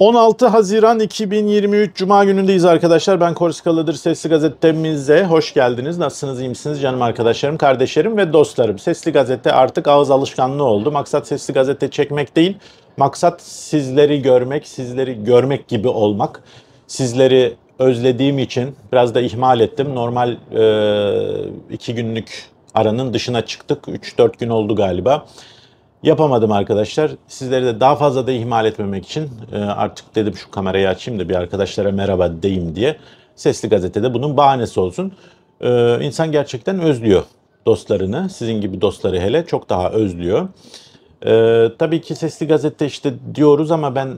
16 Haziran 2023 Cuma günündeyiz arkadaşlar. Ben Korskalı'dır Sesli Gazete'mize hoş geldiniz. Nasılsınız, iyi misiniz canım arkadaşlarım, kardeşlerim ve dostlarım? Sesli Gazete artık ağız alışkanlığı oldu. Maksat Sesli Gazete çekmek değil, maksat sizleri görmek, sizleri görmek gibi olmak. Sizleri özlediğim için biraz da ihmal ettim. Normal e, iki günlük aranın dışına çıktık. 3-4 gün oldu galiba yapamadım arkadaşlar. Sizleri de daha fazla da ihmal etmemek için e, artık dedim şu kamerayı açayım da bir arkadaşlara merhaba deyim diye. Sesli gazetede bunun bahanesi olsun. E, insan gerçekten özlüyor dostlarını. Sizin gibi dostları hele çok daha özlüyor. E, tabii ki Sesli Gazete işte diyoruz ama ben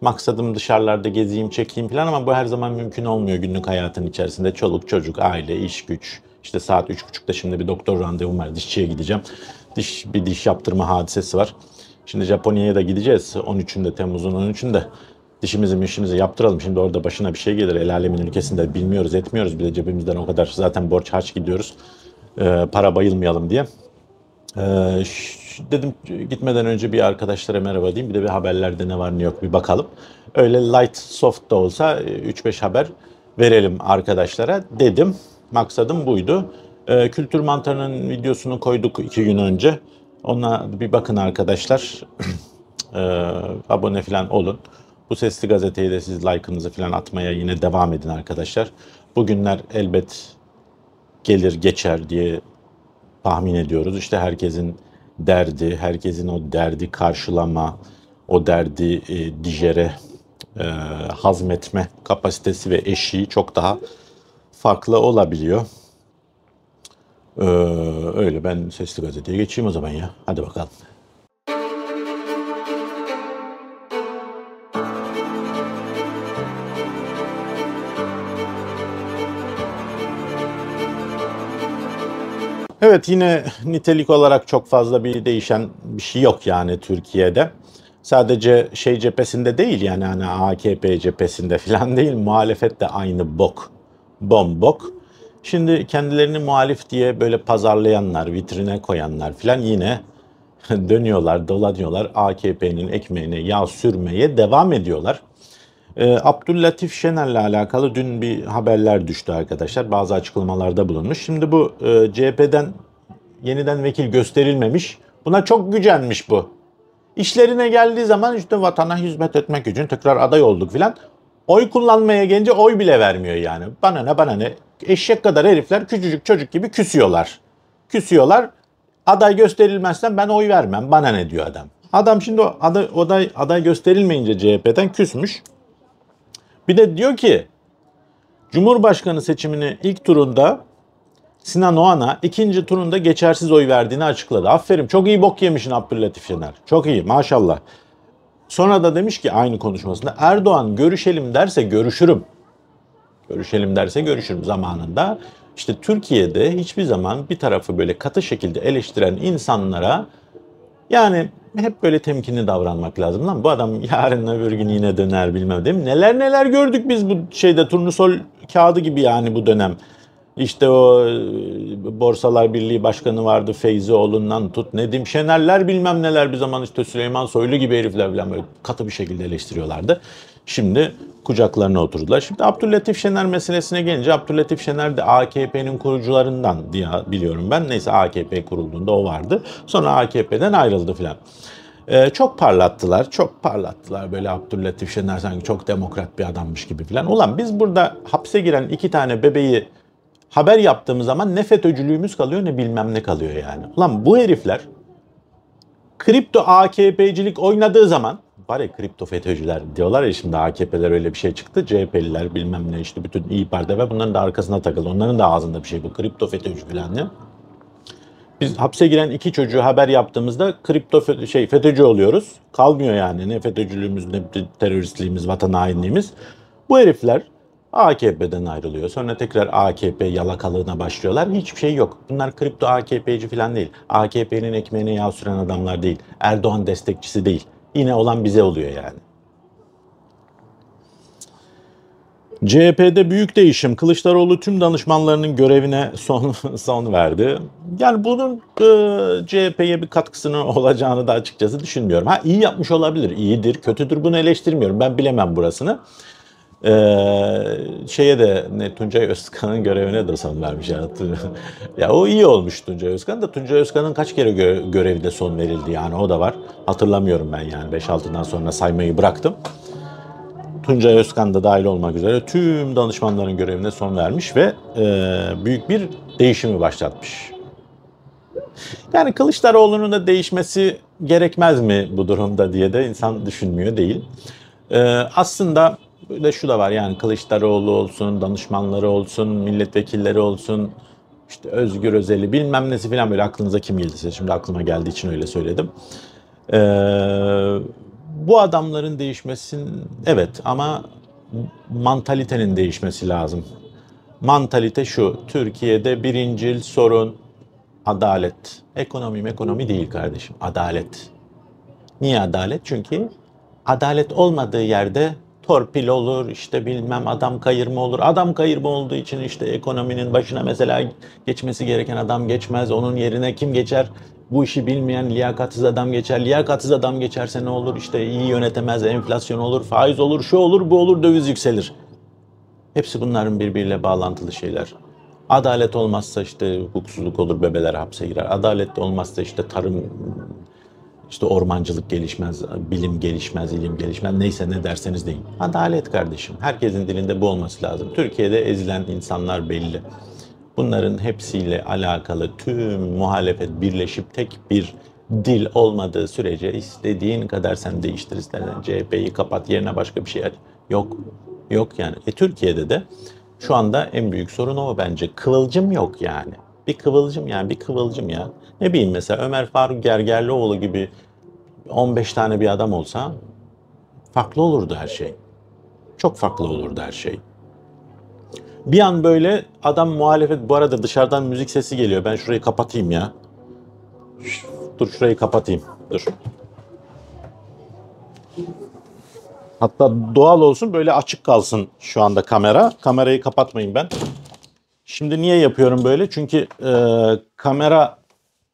maksadım dışarılarda gezeyim, çekeyim falan ama bu her zaman mümkün olmuyor günlük hayatın içerisinde. Çoluk çocuk, aile, iş güç, işte saat 3.30'da şimdi bir doktor randevum var. Dişçiye gideceğim. Diş, bir diş yaptırma hadisesi var. Şimdi Japonya'ya da gideceğiz. 13'ünde Temmuz'un 13'ünde dişimizi işimizi yaptıralım. Şimdi orada başına bir şey gelir. El alemin ülkesinde bilmiyoruz etmiyoruz bile cebimizden o kadar zaten borç harç gidiyoruz. Ee, para bayılmayalım diye. Ee, dedim gitmeden önce bir arkadaşlara merhaba diyeyim. Bir de bir haberlerde ne var ne yok bir bakalım. Öyle light soft da olsa 3-5 e, haber verelim arkadaşlara dedim. Maksadım buydu. Ee, Kültür Mantarı'nın videosunu koyduk iki gün önce. Ona bir bakın arkadaşlar. ee, abone falan olun. Bu sesli gazeteyi de siz like'ınızı falan atmaya yine devam edin arkadaşlar. Bugünler elbet gelir geçer diye tahmin ediyoruz. İşte herkesin derdi, herkesin o derdi karşılama, o derdi e, dijere, e, hazmetme kapasitesi ve eşiği çok daha farklı olabiliyor. Ee, öyle ben sesli gazeteye geçeyim o zaman ya. Hadi bakalım. Evet yine nitelik olarak çok fazla bir değişen bir şey yok yani Türkiye'de. Sadece şey cephesinde değil yani hani AKP cephesinde falan değil muhalefet de aynı bok bombok. Şimdi kendilerini muhalif diye böyle pazarlayanlar, vitrine koyanlar filan yine dönüyorlar, dolanıyorlar. AKP'nin ekmeğine yağ sürmeye devam ediyorlar. E, Abdüllatif Şener'le alakalı dün bir haberler düştü arkadaşlar. Bazı açıklamalarda bulunmuş. Şimdi bu e, CHP'den yeniden vekil gösterilmemiş. Buna çok gücenmiş bu. İşlerine geldiği zaman işte vatana hizmet etmek için tekrar aday olduk filan. Oy kullanmaya gelince oy bile vermiyor yani. Bana ne bana ne. Eşek kadar herifler küçücük çocuk gibi küsüyorlar. Küsüyorlar. Aday gösterilmezsen ben oy vermem. Bana ne diyor adam. Adam şimdi o aday, aday, aday gösterilmeyince CHP'den küsmüş. Bir de diyor ki Cumhurbaşkanı seçimini ilk turunda Sinan Oğan'a ikinci turunda geçersiz oy verdiğini açıkladı. Aferin çok iyi bok yemişsin Abdülatif Şener. Çok iyi maşallah. Sonra da demiş ki aynı konuşmasında Erdoğan görüşelim derse görüşürüm. Görüşelim derse görüşürüm zamanında. İşte Türkiye'de hiçbir zaman bir tarafı böyle katı şekilde eleştiren insanlara yani hep böyle temkinli davranmak lazım. Lan bu adam yarın öbür gün yine döner bilmem değil mi? Neler neler gördük biz bu şeyde turnusol kağıdı gibi yani bu dönem. İşte o e, Borsalar Birliği Başkanı vardı Feyzioğlu'ndan tut Nedim Şenerler bilmem neler bir zaman işte Süleyman Soylu gibi herifler falan böyle katı bir şekilde eleştiriyorlardı. Şimdi kucaklarına oturdular. Şimdi Abdülhatif Şener meselesine gelince Abdülhatif Şener de AKP'nin kurucularından diye biliyorum ben. Neyse AKP kurulduğunda o vardı. Sonra AKP'den ayrıldı filan. Ee, çok parlattılar, çok parlattılar böyle Abdülhatif Şener sanki çok demokrat bir adammış gibi filan. Ulan biz burada hapse giren iki tane bebeği haber yaptığımız zaman ne FETÖ'cülüğümüz kalıyor ne bilmem ne kalıyor yani. Lan bu herifler kripto AKP'cilik oynadığı zaman var ya kripto FETÖ'cüler diyorlar ya şimdi AKP'ler öyle bir şey çıktı. CHP'liler bilmem ne işte bütün iyi Parti ve bunların da arkasına takıldı. Onların da ağzında bir şey bu kripto FETÖ'cü falan diye. Biz hapse giren iki çocuğu haber yaptığımızda kripto FETÖ, şey FETÖ'cü oluyoruz. Kalmıyor yani ne FETÖ'cülüğümüz ne teröristliğimiz, vatan hainliğimiz. Bu herifler AKP'den ayrılıyor. Sonra tekrar AKP yalakalığına başlıyorlar. Hiçbir şey yok. Bunlar kripto AKP'ci falan değil. AKP'nin ekmeğine yağ süren adamlar değil. Erdoğan destekçisi değil. Yine olan bize oluyor yani. CHP'de büyük değişim. Kılıçdaroğlu tüm danışmanlarının görevine son son verdi. Yani bunun e, CHP'ye bir katkısının olacağını da açıkçası düşünmüyorum. Ha iyi yapmış olabilir, İyidir. kötüdür bunu eleştirmiyorum. Ben bilemem burasını. Ee, şeye de ne, Tuncay Özkan'ın görevine de son vermiş. Yani. ya o iyi olmuş Tuncay Özkan da Tuncay Özkan'ın kaç kere gö- görevde son verildi yani o da var. Hatırlamıyorum ben yani 5-6'dan sonra saymayı bıraktım. Tuncay Özkan da dahil olmak üzere tüm danışmanların görevine son vermiş ve e, büyük bir değişimi başlatmış. Yani Kılıçdaroğlu'nun da değişmesi gerekmez mi bu durumda diye de insan düşünmüyor değil. E, aslında bir de şu da var yani Kılıçdaroğlu olsun, danışmanları olsun, milletvekilleri olsun, işte Özgür Özel'i bilmem nesi falan böyle aklınıza kim geldi size şimdi aklıma geldiği için öyle söyledim. Ee, bu adamların değişmesin evet ama mantalitenin değişmesi lazım. Mantalite şu, Türkiye'de birincil sorun adalet. Ekonomi ekonomi değil kardeşim, adalet. Niye adalet? Çünkü adalet olmadığı yerde torpil olur, işte bilmem adam kayırma olur. Adam kayırma olduğu için işte ekonominin başına mesela geçmesi gereken adam geçmez. Onun yerine kim geçer? Bu işi bilmeyen liyakatsız adam geçer. Liyakatsız adam geçerse ne olur? İşte iyi yönetemez, enflasyon olur, faiz olur, şu olur, bu olur, döviz yükselir. Hepsi bunların birbiriyle bağlantılı şeyler. Adalet olmazsa işte hukuksuzluk olur, bebeler hapse girer. Adalet olmazsa işte tarım işte ormancılık gelişmez, bilim gelişmez, ilim gelişmez. Neyse ne derseniz deyin. Adalet kardeşim. Herkesin dilinde bu olması lazım. Türkiye'de ezilen insanlar belli. Bunların hepsiyle alakalı tüm muhalefet birleşip tek bir dil olmadığı sürece istediğin kadar sen değiştir istersen CHP'yi kapat yerine başka bir şey aç. Yok. Yok yani. E Türkiye'de de şu anda en büyük sorun o bence. Kıvılcım yok yani. Bir kıvılcım yani bir kıvılcım ya. Ne bileyim mesela Ömer Faruk Gergerlioğlu gibi 15 tane bir adam olsa farklı olurdu her şey. Çok farklı olurdu her şey. Bir an böyle adam muhalefet bu arada dışarıdan müzik sesi geliyor. Ben şurayı kapatayım ya. Dur şurayı kapatayım. Dur. Hatta doğal olsun böyle açık kalsın şu anda kamera. Kamerayı kapatmayayım ben. Şimdi niye yapıyorum böyle? Çünkü e, kamera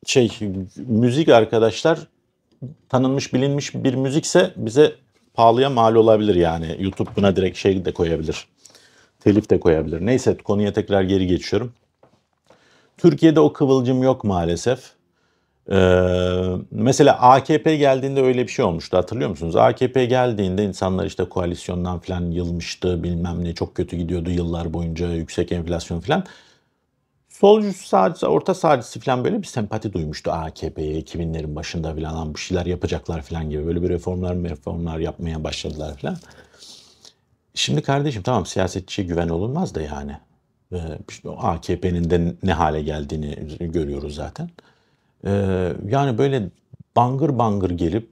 şey müzik arkadaşlar tanınmış bilinmiş bir müzikse bize pahalıya mal olabilir yani. YouTube buna direkt şey de koyabilir. Telif de koyabilir. Neyse konuya tekrar geri geçiyorum. Türkiye'de o kıvılcım yok maalesef. Ee, mesela AKP geldiğinde öyle bir şey olmuştu hatırlıyor musunuz? AKP geldiğinde insanlar işte koalisyondan falan yılmıştı bilmem ne çok kötü gidiyordu yıllar boyunca yüksek enflasyon falan. Solcu sağcısı, orta sağcısı falan böyle bir sempati duymuştu AKP'ye 2000'lerin başında falan bir şeyler yapacaklar falan gibi. Böyle bir reformlar reformlar yapmaya başladılar falan. Şimdi kardeşim tamam siyasetçiye güven olunmaz da yani. Ee, işte AKP'nin de ne hale geldiğini görüyoruz zaten. Ee, yani böyle bangır bangır gelip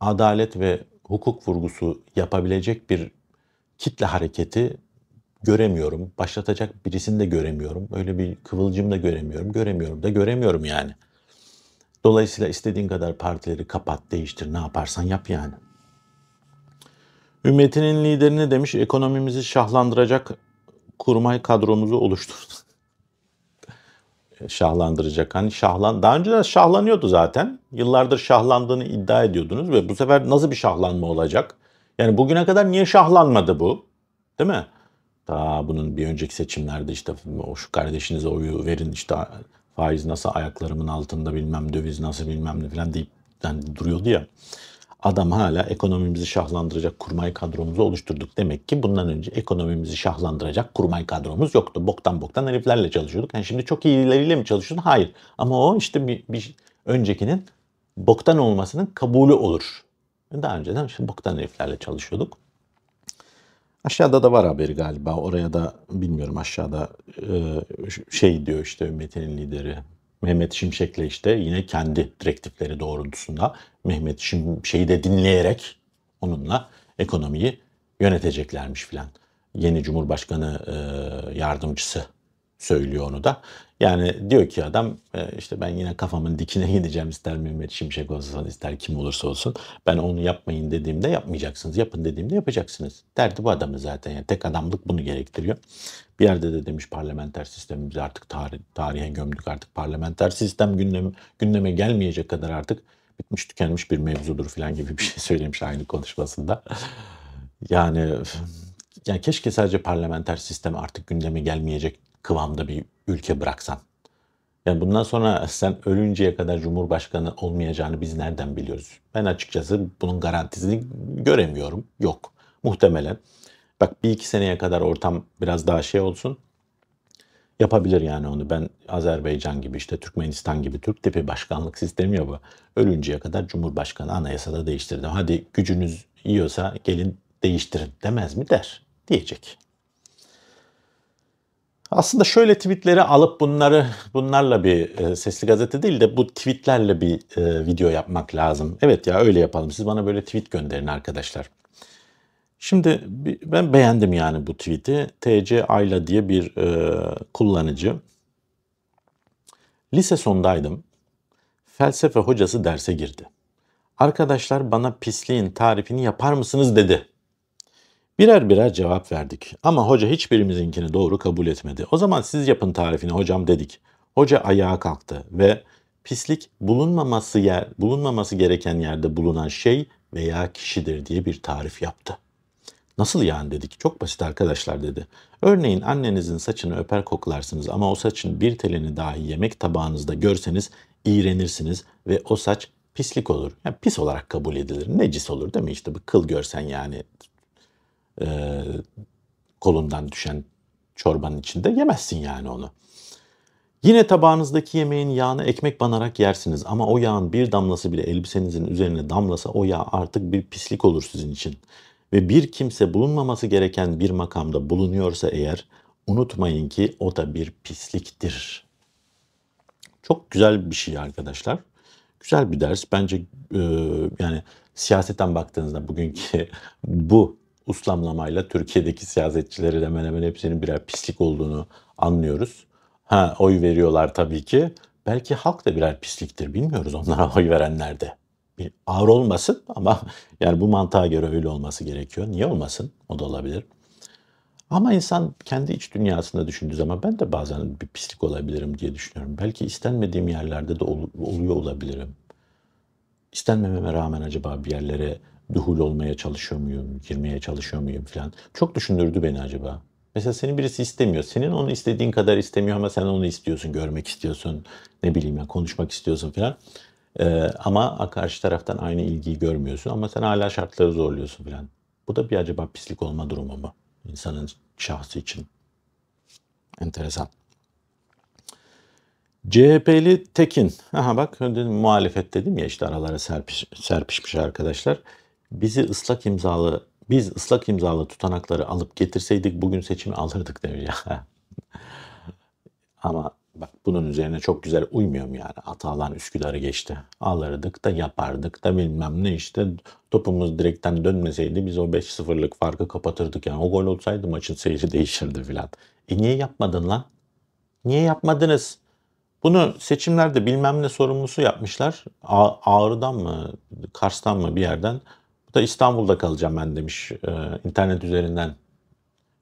adalet ve hukuk vurgusu yapabilecek bir kitle hareketi göremiyorum. Başlatacak birisini de göremiyorum. Öyle bir kıvılcım da göremiyorum. Göremiyorum da göremiyorum yani. Dolayısıyla istediğin kadar partileri kapat, değiştir, ne yaparsan yap yani. Ümmetinin liderine demiş? Ekonomimizi şahlandıracak kurmay kadromuzu oluşturdu. şahlandıracak. Hani şahlan daha önce de şahlanıyordu zaten. Yıllardır şahlandığını iddia ediyordunuz ve bu sefer nasıl bir şahlanma olacak? Yani bugüne kadar niye şahlanmadı bu? Değil mi? Ta bunun bir önceki seçimlerde işte o şu kardeşinize oyu verin işte faiz nasıl ayaklarımın altında bilmem döviz nasıl bilmem ne falan deyip yani duruyordu ya. Adam hala ekonomimizi şahlandıracak kurmay kadromuzu oluşturduk. Demek ki bundan önce ekonomimizi şahlandıracak kurmay kadromuz yoktu. Boktan boktan heriflerle çalışıyorduk. Yani şimdi çok iyileriyle mi çalışıyorsun? Hayır. Ama o işte bir, bir öncekinin boktan olmasının kabulü olur. Daha önceden işte boktan heriflerle çalışıyorduk. Aşağıda da var haberi galiba. Oraya da bilmiyorum aşağıda e, şey diyor işte ümmetinin lideri Mehmet Şimşek'le işte yine kendi direktifleri doğrultusunda Mehmet Şimşek'i de dinleyerek onunla ekonomiyi yöneteceklermiş filan. Yeni Cumhurbaşkanı e, yardımcısı söylüyor onu da. Yani diyor ki adam e, işte ben yine kafamın dikine gideceğim ister Mehmet Şimşek olsun ister kim olursa olsun. Ben onu yapmayın dediğimde yapmayacaksınız. Yapın dediğimde yapacaksınız. Derdi bu adamı zaten. Yani tek adamlık bunu gerektiriyor. Bir yerde de demiş parlamenter sistemimizi artık tarih, tarihe gömdük artık parlamenter sistem gündeme, gündeme gelmeyecek kadar artık bitmiş tükenmiş bir mevzudur falan gibi bir şey söylemiş aynı konuşmasında. yani yani keşke sadece parlamenter sistem artık gündeme gelmeyecek kıvamda bir ülke bıraksan. Yani bundan sonra sen ölünceye kadar cumhurbaşkanı olmayacağını biz nereden biliyoruz? Ben açıkçası bunun garantisini göremiyorum. Yok. Muhtemelen. Bak bir iki seneye kadar ortam biraz daha şey olsun. Yapabilir yani onu. Ben Azerbaycan gibi işte Türkmenistan gibi Türk tipi başkanlık sistemi ya bu. Ölünceye kadar Cumhurbaşkanı anayasada değiştirdi. Hadi gücünüz yiyorsa gelin değiştirin demez mi der diyecek. Aslında şöyle tweetleri alıp bunları bunlarla bir e, sesli gazete değil de bu tweetlerle bir e, video yapmak lazım. Evet ya öyle yapalım. Siz bana böyle tweet gönderin arkadaşlar. Şimdi ben beğendim yani bu tweet'i. TC Ayla diye bir e, kullanıcı. Lise sondaydım. Felsefe hocası derse girdi. Arkadaşlar bana pisliğin tarifini yapar mısınız dedi. Birer birer cevap verdik ama hoca hiçbirimizinkini doğru kabul etmedi. O zaman siz yapın tarifini hocam dedik. Hoca ayağa kalktı ve pislik bulunmaması yer bulunmaması gereken yerde bulunan şey veya kişidir diye bir tarif yaptı. Nasıl yani dedik. Çok basit arkadaşlar dedi. Örneğin annenizin saçını öper koklarsınız ama o saçın bir telini dahi yemek tabağınızda görseniz iğrenirsiniz ve o saç pislik olur. Yani pis olarak kabul edilir. Necis olur değil mi? İşte bu kıl görsen yani e, kolundan düşen çorbanın içinde yemezsin yani onu. Yine tabağınızdaki yemeğin yağını ekmek banarak yersiniz ama o yağın bir damlası bile elbisenizin üzerine damlasa o yağ artık bir pislik olur sizin için. Ve bir kimse bulunmaması gereken bir makamda bulunuyorsa eğer unutmayın ki o da bir pisliktir. Çok güzel bir şey arkadaşlar. Güzel bir ders. Bence e, yani siyasetten baktığınızda bugünkü bu uslamlamayla Türkiye'deki siyasetçilerin hemen hemen hepsinin birer pislik olduğunu anlıyoruz. Ha oy veriyorlar tabii ki. Belki halk da birer pisliktir bilmiyoruz onlara oy verenler de. Bir ağır olmasın ama yani bu mantığa göre öyle olması gerekiyor. Niye olmasın? O da olabilir. Ama insan kendi iç dünyasında düşündüğü zaman ben de bazen bir pislik olabilirim diye düşünüyorum. Belki istenmediğim yerlerde de oluyor olabilirim. İstenmememe rağmen acaba bir yerlere duhul olmaya çalışıyor muyum, girmeye çalışıyor muyum falan. Çok düşündürdü beni acaba. Mesela seni birisi istemiyor. Senin onu istediğin kadar istemiyor ama sen onu istiyorsun, görmek istiyorsun, ne bileyim ya konuşmak istiyorsun falan. Ee, ama karşı taraftan aynı ilgiyi görmüyorsun ama sen hala şartları zorluyorsun falan. Bu da bir acaba pislik olma durumu mu? İnsanın şahsı için. Enteresan. CHP'li Tekin. Aha bak dedim, muhalefet dedim ya işte aralara serpiş, serpişmiş arkadaşlar bizi ıslak imzalı biz ıslak imzalı tutanakları alıp getirseydik bugün seçimi alırdık demiş ya. Ama bak bunun üzerine çok güzel uymuyorum yani. Atalan Üsküdar'ı geçti. Alırdık da yapardık da bilmem ne işte. Topumuz direkten dönmeseydi biz o 5-0'lık farkı kapatırdık yani. O gol olsaydı maçın seyri değişirdi filan. E niye yapmadın lan? Niye yapmadınız? Bunu seçimlerde bilmem ne sorumlusu yapmışlar. A- Ağrı'dan mı, Kars'tan mı bir yerden da İstanbul'da kalacağım ben demiş. E, internet üzerinden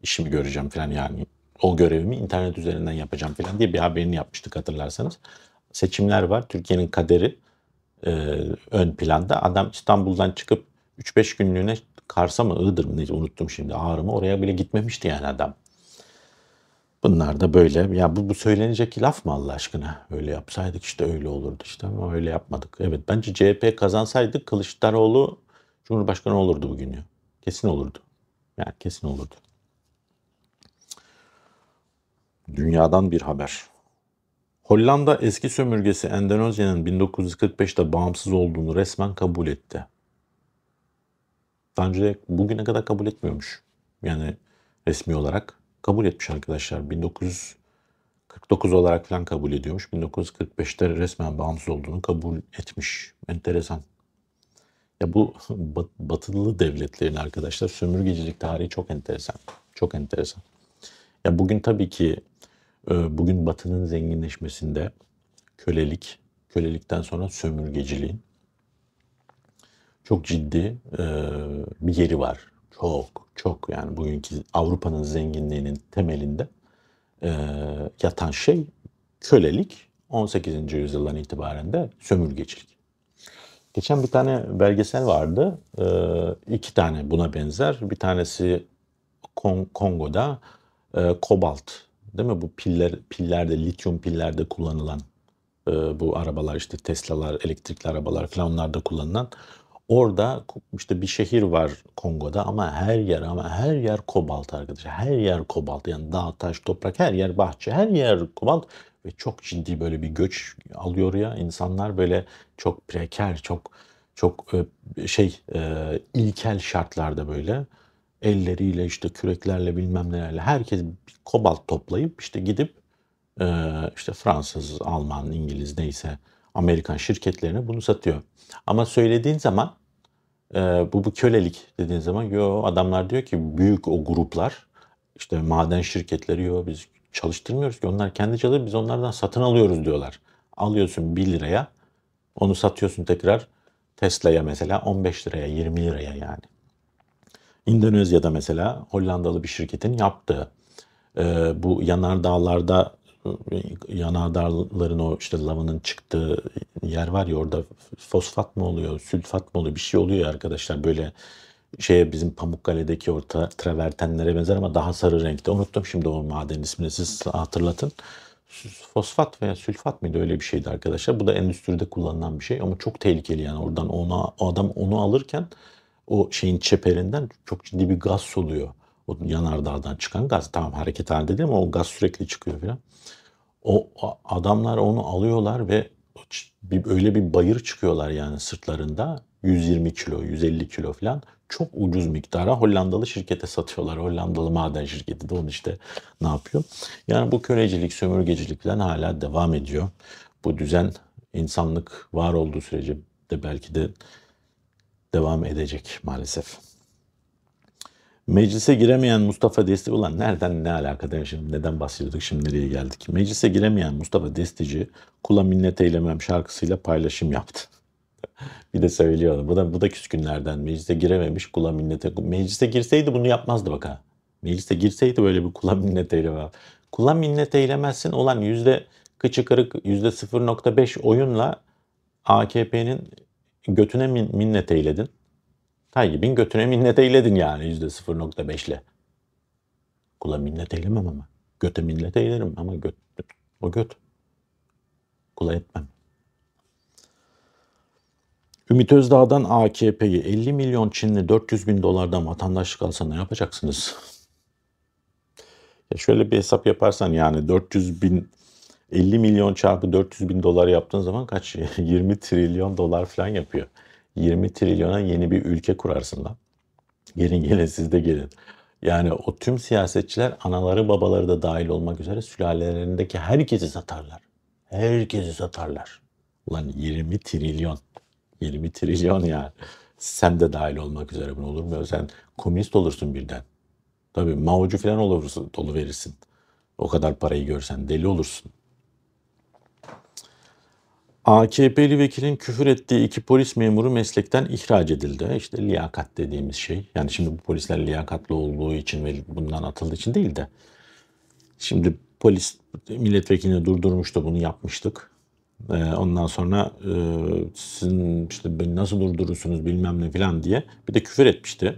işimi göreceğim falan yani. O görevimi internet üzerinden yapacağım falan diye bir haberini yapmıştık hatırlarsanız. Seçimler var. Türkiye'nin kaderi e, ön planda. Adam İstanbul'dan çıkıp 3-5 günlüğüne Kars'a mı Iğdır mı neyse unuttum şimdi Ağrı mı oraya bile gitmemişti yani adam. Bunlar da böyle. Ya bu, bu söylenecek laf mı Allah aşkına? Öyle yapsaydık işte öyle olurdu işte ama öyle yapmadık. Evet bence CHP kazansaydı Kılıçdaroğlu Cumhurbaşkanı olurdu bugün ya. Kesin olurdu. Yani kesin olurdu. Dünyadan bir haber. Hollanda eski sömürgesi Endonezya'nın 1945'te bağımsız olduğunu resmen kabul etti. Daha önce bugüne kadar kabul etmiyormuş. Yani resmi olarak kabul etmiş arkadaşlar. 1949 olarak falan kabul ediyormuş. 1945'te resmen bağımsız olduğunu kabul etmiş. Enteresan. Ya bu batılı devletlerin arkadaşlar sömürgecilik tarihi çok enteresan. Çok enteresan. Ya bugün tabii ki e, bugün batının zenginleşmesinde kölelik, kölelikten sonra sömürgeciliğin çok ciddi e, bir yeri var. Çok, çok yani bugünkü Avrupa'nın zenginliğinin temelinde e, yatan şey kölelik 18. yüzyıldan itibaren de sömürgecilik. Geçen bir tane belgesel vardı. Ee, iki tane buna benzer. Bir tanesi Kon- Kongo'da e, kobalt değil mi? Bu piller pillerde, lityum pillerde kullanılan e, bu arabalar işte Tesla'lar, elektrikli arabalar falan onlarda kullanılan Orada işte bir şehir var Kongo'da ama her yer ama her yer kobalt arkadaşlar. Her yer kobalt yani dağ, taş, toprak her yer bahçe her yer kobalt ve çok ciddi böyle bir göç alıyor ya insanlar böyle çok preker çok çok e, şey e, ilkel şartlarda böyle elleriyle işte küreklerle bilmem nelerle herkes kobalt toplayıp işte gidip e, işte Fransız, Alman, İngiliz neyse Amerikan şirketlerine bunu satıyor. Ama söylediğin zaman e, bu, bu kölelik dediğin zaman yo adamlar diyor ki büyük o gruplar işte maden şirketleri yo biz çalıştırmıyoruz ki onlar kendi çalışır biz onlardan satın alıyoruz diyorlar. Alıyorsun 1 liraya onu satıyorsun tekrar Tesla'ya mesela 15 liraya 20 liraya yani. Endonezya'da mesela Hollandalı bir şirketin yaptığı e, bu yanardağlarda yanardarların o işte lavanın çıktığı yer var ya orada fosfat mı oluyor, sülfat mı oluyor bir şey oluyor ya arkadaşlar böyle şeye bizim Pamukkale'deki orta travertenlere benzer ama daha sarı renkte. Unuttum şimdi o maden ismini siz hatırlatın. Fosfat veya sülfat mıydı öyle bir şeydi arkadaşlar. Bu da endüstride kullanılan bir şey ama çok tehlikeli yani oradan ona adam onu alırken o şeyin çeperinden çok ciddi bir gaz soluyor. O yanardağdan çıkan gaz. Tamam hareket halinde değil ama o gaz sürekli çıkıyor falan. O, o adamlar onu alıyorlar ve bir, öyle bir bayır çıkıyorlar yani sırtlarında. 120 kilo, 150 kilo falan çok ucuz miktara Hollandalı şirkete satıyorlar. Hollandalı maden şirketi de onu işte ne yapıyor. Yani bu kölecilik, sömürgecilik falan hala devam ediyor. Bu düzen insanlık var olduğu sürece de belki de devam edecek maalesef. Meclise giremeyen Mustafa Destici ulan nereden ne alakada yaşadım neden bahsediyorduk şimdi nereye geldik. Meclise giremeyen Mustafa Destici kula minnet eylemem şarkısıyla paylaşım yaptı. bir de söylüyordu. Bu da, bu da küskünlerden meclise girememiş kula minnete. Meclise girseydi bunu yapmazdı bak ha. Meclise girseydi böyle bir kula minnet eylemem. Kula minnet eylemezsin olan yüzde kıçı kırık yüzde 0.5 oyunla AKP'nin götüne minnet eyledin. Tayyip'in götüne minnet eyledin yani yüzde 0.5 ile. Kula minnet eylemem ama. Göte minnet eylerim ama göt, o göt. Kula etmem. Ümit Özdağ'dan AKP'yi 50 milyon Çinli 400 bin dolardan vatandaşlık alsa ne yapacaksınız? ya şöyle bir hesap yaparsan yani 400 bin 50 milyon çarpı 400 bin dolar yaptığın zaman kaç? 20 trilyon dolar falan yapıyor. 20 trilyona yeni bir ülke kurarsın lan. Gelin gelin siz de gelin. Yani o tüm siyasetçiler anaları babaları da dahil olmak üzere sülalelerindeki herkesi satarlar. Herkesi satarlar. Lan 20 trilyon. 20 trilyon yani. Sen de dahil olmak üzere bunu olur mu? Sen komünist olursun birden. Tabii Mao'cu falan olursun, dolu verirsin. O kadar parayı görsen deli olursun. AKP'li vekilin küfür ettiği iki polis memuru meslekten ihraç edildi. İşte liyakat dediğimiz şey. Yani şimdi bu polisler liyakatlı olduğu için ve bundan atıldığı için değil de. Şimdi polis milletvekilini durdurmuştu bunu yapmıştık. Ee, ondan sonra e, sizin işte beni nasıl durdurursunuz bilmem ne falan diye bir de küfür etmişti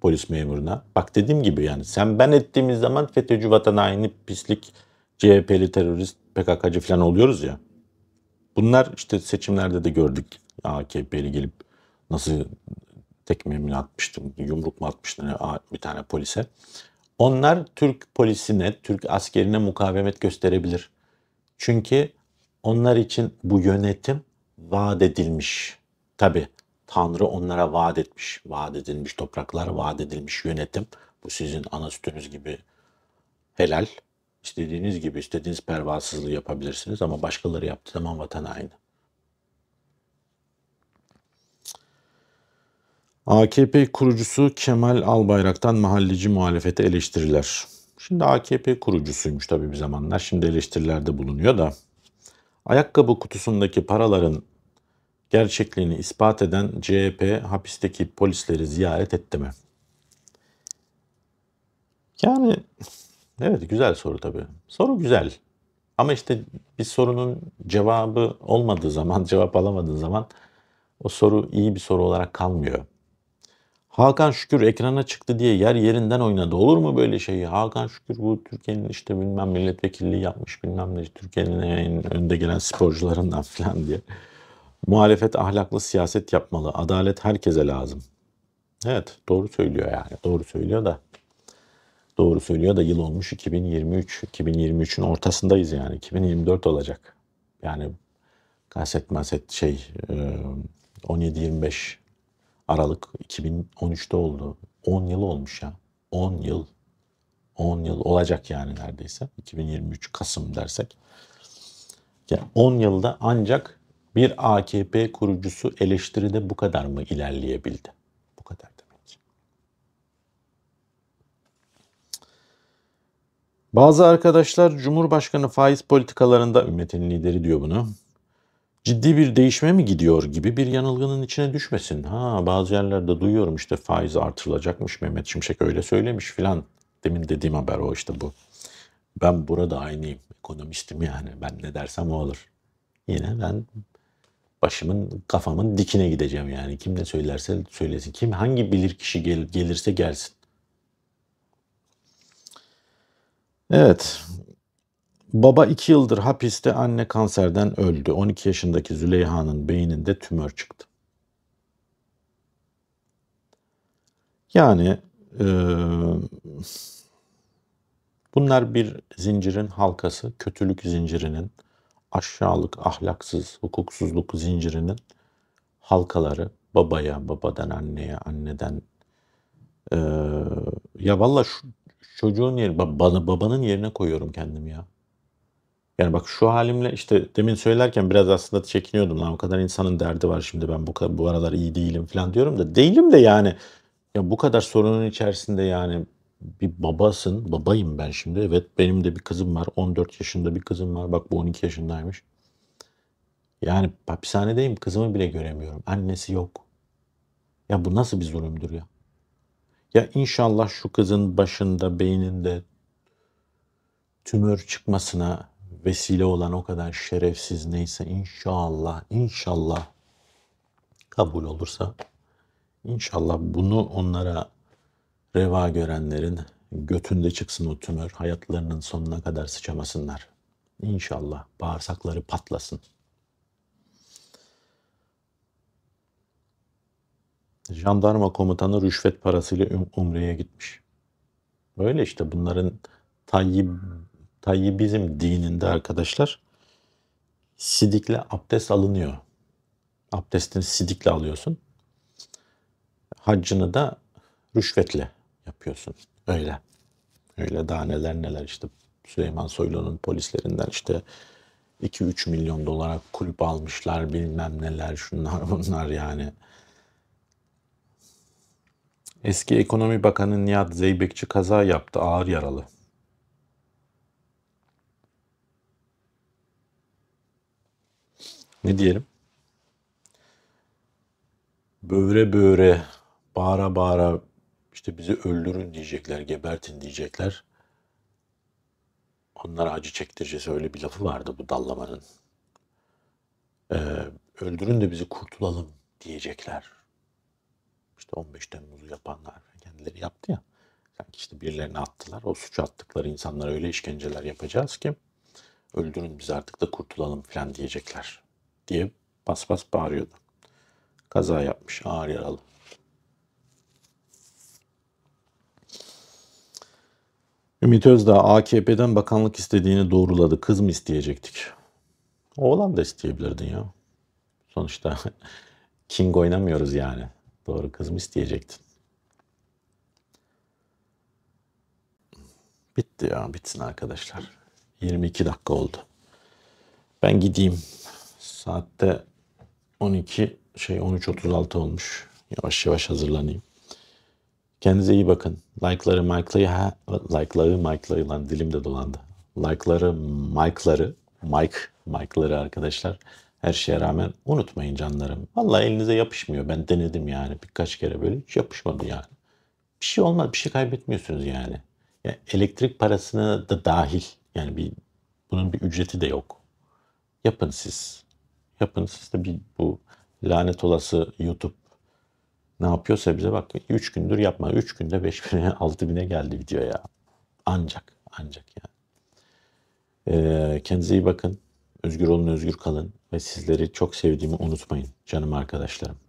polis memuruna. Bak dediğim gibi yani sen ben ettiğimiz zaman FETÖ'cü vatan haini pislik CHP'li terörist PKK'cı falan oluyoruz ya. Bunlar işte seçimlerde de gördük. AKP'li gelip nasıl tekme mi atmıştı, yumruk mu atmıştı bir tane polise. Onlar Türk polisine, Türk askerine mukavemet gösterebilir. Çünkü onlar için bu yönetim vaat edilmiş. Tabi Tanrı onlara vaat etmiş. Vaat edilmiş topraklar, vaat edilmiş yönetim. Bu sizin ana sütünüz gibi helal. İstediğiniz gibi, istediğiniz pervasızlığı yapabilirsiniz ama başkaları yaptı zaman vatan aynı. AKP kurucusu Kemal Albayrak'tan mahalleci muhalefete eleştiriler. Şimdi AKP kurucusuymuş tabii bir zamanlar. Şimdi eleştirilerde bulunuyor da. Ayakkabı kutusundaki paraların gerçekliğini ispat eden CHP hapisteki polisleri ziyaret etti mi? Yani Evet güzel soru tabii. Soru güzel. Ama işte bir sorunun cevabı olmadığı zaman, cevap alamadığın zaman o soru iyi bir soru olarak kalmıyor. Hakan Şükür ekrana çıktı diye yer yerinden oynadı. Olur mu böyle şey? Hakan Şükür bu Türkiye'nin işte bilmem milletvekilliği yapmış bilmem ne Türkiye'nin en önde gelen sporcularından falan diye. Muhalefet ahlaklı siyaset yapmalı. Adalet herkese lazım. Evet doğru söylüyor yani. Doğru söylüyor da Doğru söylüyor da yıl olmuş 2023. 2023'ün ortasındayız yani. 2024 olacak. Yani kaset maset şey 17-25 e, Aralık 2013'te oldu. 10 yıl olmuş ya. 10 yıl. 10 yıl olacak yani neredeyse. 2023 Kasım dersek. Yani 10 yılda ancak bir AKP kurucusu eleştiride bu kadar mı ilerleyebildi? Bazı arkadaşlar Cumhurbaşkanı faiz politikalarında ümmetin lideri diyor bunu. Ciddi bir değişme mi gidiyor gibi bir yanılgının içine düşmesin. Ha bazı yerlerde duyuyorum işte faiz artırılacakmış Mehmet Şimşek öyle söylemiş filan. Demin dediğim haber o işte bu. Ben burada aynıyım. Ekonomistim yani. Ben ne dersem o olur. Yine ben başımın kafamın dikine gideceğim yani. Kim ne söylerse söylesin. Kim hangi bilir kişi gel, gelirse gelsin. Evet. Baba 2 yıldır hapiste anne kanserden öldü. 12 yaşındaki Züleyha'nın beyninde tümör çıktı. Yani e, bunlar bir zincirin halkası, kötülük zincirinin, aşağılık, ahlaksız, hukuksuzluk zincirinin halkaları. Babaya, babadan anneye, anneden. E, ya valla şu, çocuğun yeri, bana babanın yerine koyuyorum kendimi ya. Yani bak şu halimle işte demin söylerken biraz aslında çekiniyordum. Lan o kadar insanın derdi var şimdi ben bu, bu aralar iyi değilim falan diyorum da değilim de yani. Ya bu kadar sorunun içerisinde yani bir babasın, babayım ben şimdi. Evet benim de bir kızım var. 14 yaşında bir kızım var. Bak bu 12 yaşındaymış. Yani hapishanedeyim kızımı bile göremiyorum. Annesi yok. Ya bu nasıl bir zulümdür ya? Ya inşallah şu kızın başında, beyninde tümör çıkmasına vesile olan o kadar şerefsiz neyse inşallah, inşallah kabul olursa inşallah bunu onlara reva görenlerin götünde çıksın o tümör, hayatlarının sonuna kadar sıçamasınlar. İnşallah bağırsakları patlasın. Jandarma komutanı rüşvet parasıyla Umre'ye gitmiş. Böyle işte bunların Tayyip, Tayyibizm dininde arkadaşlar sidikle abdest alınıyor. Abdestini sidikle alıyorsun. Haccını da rüşvetle yapıyorsun. Öyle. Öyle daha neler neler işte Süleyman Soylu'nun polislerinden işte 2-3 milyon dolara kulüp almışlar bilmem neler şunlar bunlar yani. Eski Ekonomi Bakanı Nihat Zeybekçi kaza yaptı, ağır yaralı. Ne diyelim? Böğre böğre, bağıra bağıra işte bizi öldürün diyecekler, gebertin diyecekler. Onlara acı çektireceğiz öyle bir lafı vardı bu dallamanın. Ee, öldürün de bizi kurtulalım diyecekler işte 15 Temmuz'u yapanlar kendileri yaptı ya. Sanki işte birilerini attılar. O suçu attıkları insanlara öyle işkenceler yapacağız ki öldürün biz artık da kurtulalım falan diyecekler diye bas bas bağırıyordu. Kaza yapmış ağır yaralı. Ümit Özdağ AKP'den bakanlık istediğini doğruladı. Kız mı isteyecektik? Oğlan da isteyebilirdin ya. Sonuçta King oynamıyoruz yani. Doğru kızım isteyecektin. Bitti ya bitsin arkadaşlar. 22 dakika oldu. Ben gideyim. Saatte 12 şey 13.36 olmuş. Yavaş yavaş hazırlanayım. Kendinize iyi bakın. Like'ları, Mike'ları, ha, like'ları, Mike'ları lan dilim de dolandı. Like'ları, Mike'ları, Mike, Mike'ları arkadaşlar her şeye rağmen unutmayın canlarım. Vallahi elinize yapışmıyor. Ben denedim yani birkaç kere böyle hiç yapışmadı yani. Bir şey olmaz. Bir şey kaybetmiyorsunuz yani. yani elektrik parasına da dahil. Yani bir bunun bir ücreti de yok. Yapın siz. Yapın siz de bir bu lanet olası YouTube ne yapıyorsa bize bak 3 gündür yapma. 3 günde 5 bine 6 bine geldi video ya. Ancak ancak yani. Ee, kendinize iyi bakın. Özgür olun, özgür kalın ve sizleri çok sevdiğimi unutmayın canım arkadaşlarım.